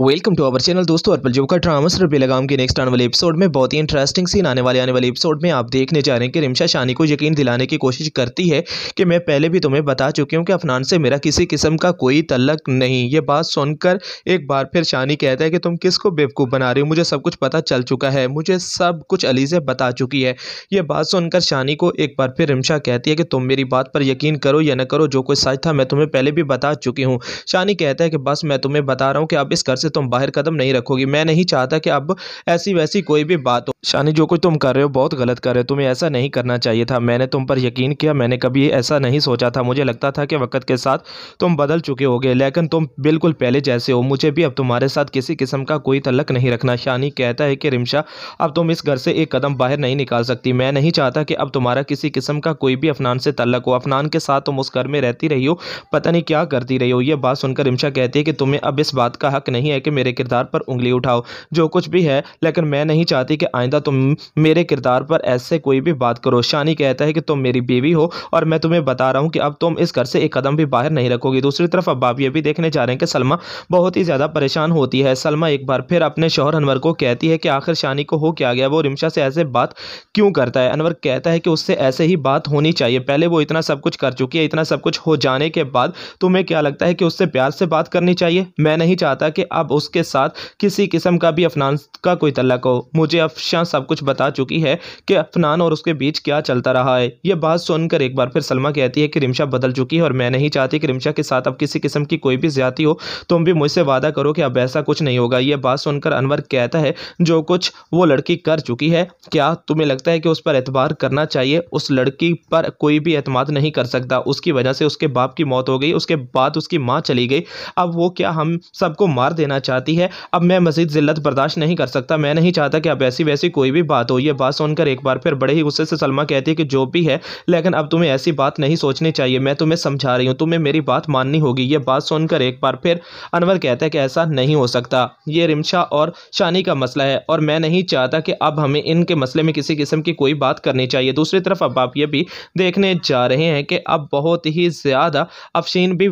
welcome to our channel दोस्तों अर्पल जो का सर बेलगाम के नेक्स्ट आने वाले एपिसोड में बहुत ही इंटरेस्टिंग सीन आने वाले आने वाले एपिसोड में आप देखने जा रहे हैं कि रिमशा शानी को यकीन दिलाने की कोशिश करती है कि मैं पहले भी तुम्हें बता चुकी हूँ कि अफनान से मेरा किसी किस्म का कोई तलक नहीं ये बात सुनकर एक बार फिर शानी कहता है कि तुम किस को बेवकूफ़ बना रही हो मुझे सब कुछ पता चल चुका है मुझे सब कुछ अलीजें बता चुकी है ये बात सुनकर शानी को एक बार फिर रिमशा कहती है कि तुम मेरी बात पर यकीन करो या न करो जो कुछ सच था मैं तुम्हें पहले भी बता चुकी हूँ शानी कहता है कि बस मैं तुम्हें बता रहा हूँ कि आप इस घर से तुम बाहर कदम नहीं रखोगी मैं नहीं चाहता कि अब ऐसी वैसी कोई भी बात हो शानी जो कुछ तुम कर रहे हो बहुत गलत कर रहे हो तुम्हें ऐसा नहीं करना चाहिए था मैंने तुम पर यकीन किया मैंने कभी ऐसा नहीं सोचा था मुझे लगता था कि वक्त के साथ तुम बदल चुके होगे लेकिन तुम बिल्कुल पहले जैसे हो मुझे भी अब तुम्हारे साथ किसी किस्म का कोई तलक नहीं रखना शानी कहता है कि रिमशा अब तुम इस घर से एक कदम बाहर नहीं निकाल सकती मैं नहीं चाहता कि अब तुम्हारा किसी किस्म का कोई भी अफनान से तलक हो अफनान के साथ तुम उस घर में रहती रही हो पता नहीं क्या करती रही हो यह बात सुनकर रिमशा कहती है कि तुम्हें अब इस बात का हक नहीं है है कि मेरे किरदार पर उंगली उठाओ जो कुछ भी है लेकिन मैं नहीं चाहती कि आइंदा तुम मेरे किरदार पर ऐसे कोई भी बात करो शानी कहता है कि तुम मेरी बीवी हो और मैं तुम्हें बता रहा हूँ कि अब तुम इस घर से एक कदम भी बाहर नहीं रखोगी दूसरी तरफ अब बाप ये भी देखने जा रहे हैं कि सलमा बहुत ही ज़्यादा परेशान होती है सलमा एक बार फिर अपने शोहर अनवर को कहती है कि आखिर शानी को हो क्या गया वो रिमशा से ऐसे बात क्यों करता है अनवर कहता है कि उससे ऐसे ही बात होनी चाहिए पहले वो इतना सब कुछ कर चुकी है इतना सब कुछ हो जाने के बाद तुम्हें क्या लगता है कि उससे प्यार से बात करनी चाहिए मैं नहीं चाहता कि अब उसके साथ किसी किस्म का भी अफनान का कोई तलक हो मुझे अफशा सब कुछ बता चुकी है कि अफनान और उसके बीच क्या चलता रहा है यह बात सुनकर एक बार फिर सलमा कहती है कि रिमशा बदल चुकी है और मैं नहीं चाहती कि रिमशा के साथ अब किसी किस्म की कोई भी ज्यादा हो तुम भी मुझसे वादा करो कि अब ऐसा कुछ नहीं होगा यह बात सुनकर अनवर कहता है जो कुछ वो लड़की कर चुकी है क्या तुम्हें लगता है कि उस पर एतबार करना चाहिए उस लड़की पर कोई भी एतम नहीं कर सकता उसकी वजह से उसके बाप की मौत हो गई उसके बाद उसकी माँ चली गई अब वो क्या हम सबको मार देना देना चाहती है अब मैं मजीद जिल्लत बर्दाश्त नहीं कर सकता मैं नहीं चाहता कि अब ऐसी वैसी कोई भी बात हो यह बात सुनकर एक बार फिर बड़े ही गुस्से से सलमा कहती है कि जो भी है लेकिन अब तुम्हें ऐसी बात नहीं सोचनी चाहिए मैं तुम्हें समझा रही हूँ तुम्हें मेरी बात माननी होगी यह बात सुनकर एक बार फिर अनवर कहता है कि ऐसा नहीं हो सकता ये रिमशा और शानी का मसला है और मैं नहीं चाहता कि अब हमें इनके मसले में किसी किस्म की कोई बात करनी चाहिए दूसरी तरफ अब आप ये भी देखने जा रहे हैं कि अब बहुत ही ज़्यादा अफशीन भी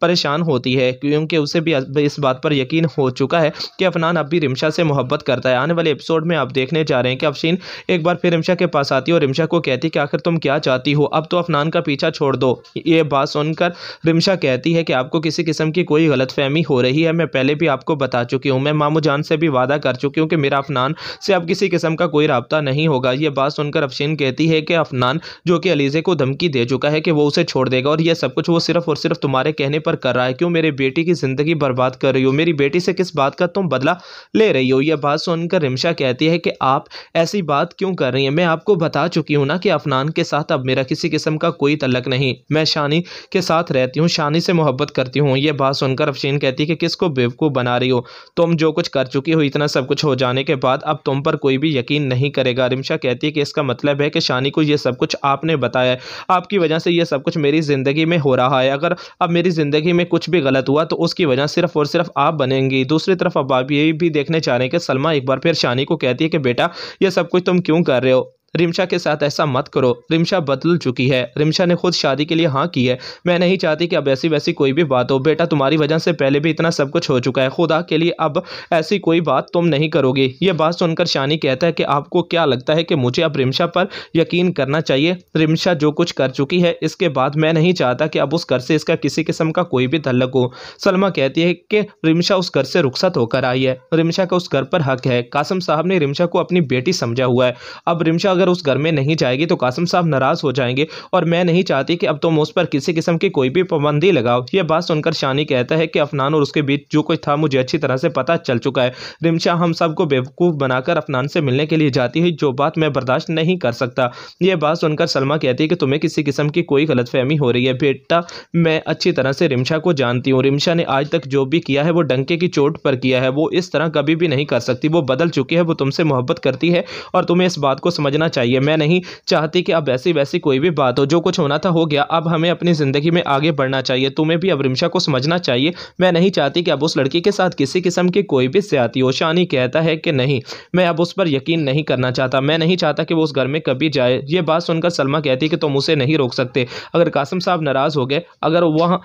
परेशान होती है क्योंकि उसे भी इस बात पर यकीन हो चुका है कि अफनान अब भी रिमशा से मोहब्बत करता है आने वाले एपिसोड में आप देखने जा रहे हैं कि अफशीन एक बार फिर रिमशा के पास आती है और रिमशा को कहती है कि आखिर तुम क्या चाहती हो अब तो अफनान का पीछा छोड़ दो ये बात सुनकर रिमशा कहती है कि आपको किसी किस्म की कोई गलत हो रही है मैं पहले भी आपको बता चुकी हूँ मैं मामू जान से भी वादा कर चुकी हूँ कि मेरा अफनान से अब किसी किस्म का कोई रबता नहीं होगा ये बात सुनकर अफशीन कहती है कि अफनान जो कि अलीज़े को धमकी दे चुका है कि वो उसे छोड़ देगा और यह सब कुछ वो सिर्फ और सिर्फ तुम्हारे कहने पर पर कर रहा है क्यों मेरे बेटी की ज़िंदगी बर्बाद कर रही हो मेरी बेटी से किस बात का तुम बदला ले रही हो यह बात सुनकर रिमशा कहती है कि आप ऐसी बात क्यों कर रही हैं मैं आपको बता चुकी हूँ ना कि अफनान के साथ अब मेरा किसी किस्म का कोई तलक नहीं मैं शानी के साथ रहती हूँ शानी से मोहब्बत करती हूँ यह बात सुनकर अफशीन कहती है कि किसको बेवकूफ़ बना रही हो तुम जो कुछ कर चुकी हो इतना सब कुछ हो जाने के बाद अब तुम पर कोई भी यकीन नहीं करेगा रिमशा कहती है कि इसका मतलब है कि शानी को यह सब कुछ आपने बताया है आपकी वजह से यह सब कुछ मेरी ज़िंदगी में हो रहा है अगर अब मेरी ज़िंदगी ज़िंदगी में कुछ भी गलत हुआ तो उसकी वजह सिर्फ और सिर्फ आप बनेंगी दूसरी तरफ अब आप ये भी देखने चाह रहे हैं कि सलमा एक बार फिर शानी को कहती है कि बेटा ये सब कुछ तुम क्यों कर रहे हो रिमशा के साथ ऐसा मत करो रिमशा बदल चुकी है रिमशा ने खुद शादी के लिए हाँ की है मैं नहीं चाहती कि अब ऐसी वैसी कोई भी बात हो बेटा तुम्हारी वजह से पहले भी इतना सब कुछ हो चुका है खुदा के लिए अब ऐसी कोई बात तुम नहीं करोगे ये बात सुनकर शानी कहता है कि आपको क्या लगता है कि मुझे अब रिमशा पर यकीन करना चाहिए रिमशा जो कुछ कर चुकी है इसके बाद मैं नहीं चाहता कि अब उस घर से इसका किसी किस्म का कोई भी तल्लक हो सलमा कहती है कि रिमशा उस घर से रुख्सत होकर आई है रिमशा का उस घर पर हक है कासम साहब ने रिमशा को अपनी बेटी समझा हुआ है अब रिमशा अगर उस घर में नहीं जाएगी तो कासिम साहब नाराज़ हो जाएंगे और मैं नहीं चाहती कि अब तुम उस पर किसी किस्म की कोई भी पाबंदी लगाओ यह बात सुनकर शानी कहता है कि अफनान और उसके बीच जो कुछ था मुझे अच्छी तरह से पता चल चुका है रिमशा हम सबको बेवकूफ़ बनाकर अफनान से मिलने के लिए जाती है जो बात मैं बर्दाश्त नहीं कर सकता यह बात सुनकर सलमा कहती है कि तुम्हें किसी किस्म की कोई गलत फहमी हो रही है बेटा मैं अच्छी तरह से रिमशा को जानती हूँ रिमशा ने आज तक जो भी किया है वो डंके की चोट पर किया है वो इस तरह कभी भी नहीं कर सकती वो बदल चुकी है वो तुमसे मोहब्बत करती है और तुम्हें इस बात को समझना चाहिए मैं नहीं चाहती कि अब ऐसी वैसी कोई भी बात हो जो कुछ होना था हो गया अब हमें अपनी ज़िंदगी में आगे बढ़ना चाहिए तुम्हें भी अब रिमशा को समझना चाहिए मैं नहीं चाहती कि अब उस लड़की के साथ किसी किस्म की कोई भी ज्यादती हो शानी कहता है कि नहीं मैं अब उस पर यकीन नहीं करना चाहता मैं नहीं चाहता कि वो उस घर में कभी जाए ये बात सुनकर सलमा कहती कि तुम उसे नहीं रोक सकते अगर कासिम साहब नाराज़ हो गए अगर वहाँ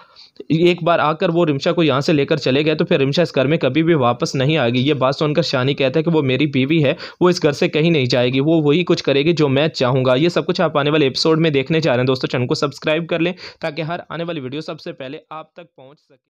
एक बार आकर वो रिमशा को यहाँ से लेकर चले गए तो फिर रिमशा इस घर में कभी भी वापस नहीं आएगी ये बात सुनकर शानी कहता है कि वो मेरी बीवी है वो इस घर से कहीं नहीं जाएगी वो वही कुछ कर करेगी जो मैं चाहूँगा ये सब कुछ आप आने वाले एपिसोड में देखने जा रहे हैं दोस्तों चैनल को सब्सक्राइब कर लें ताकि हर आने वाली वीडियो सबसे पहले आप तक पहुँच सके